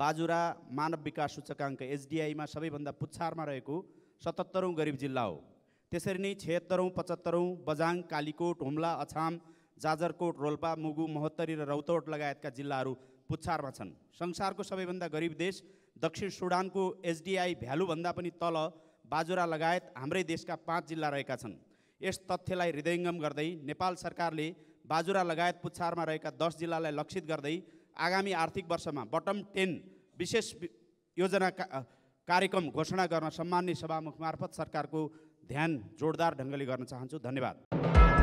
बाजुरा मानव विकास सूचकाङ्क एचडिआईमा सबैभन्दा पुच्छारमा रहेको सतहत्तरौँ गरिब जिल्ला हो त्यसरी नै छत्तरौँ पचहत्तरौँ बजाङ कालीकोट हुम्ला अछाम जाजरकोट रोल्पा मुगु महोत्तरी र रौतहट लगायतका जिल्लाहरू पुच्छारमा छन् संसारको सबैभन्दा गरिब देश दक्षिण सुडानको एचडिआई भ्यालुभन्दा पनि तल बाजुरा लगायत हाम्रै देशका पाँच जिल्ला रहेका छन् यस तथ्यलाई हृदयङ्गम गर्दै नेपाल सरकारले बाजुरा लगायत पुच्छारमा रहेका दस जिल्लालाई लक्षित गर्दै आगामी आर्थिक वर्षमा बटम टेन विशेष योजना कार्यक्रम घोषणा गर्न सम्मान्य सभामुख मार्फत सरकारको ध्यान जोडदार ढङ्गले गर्न चाहन्छु धन्यवाद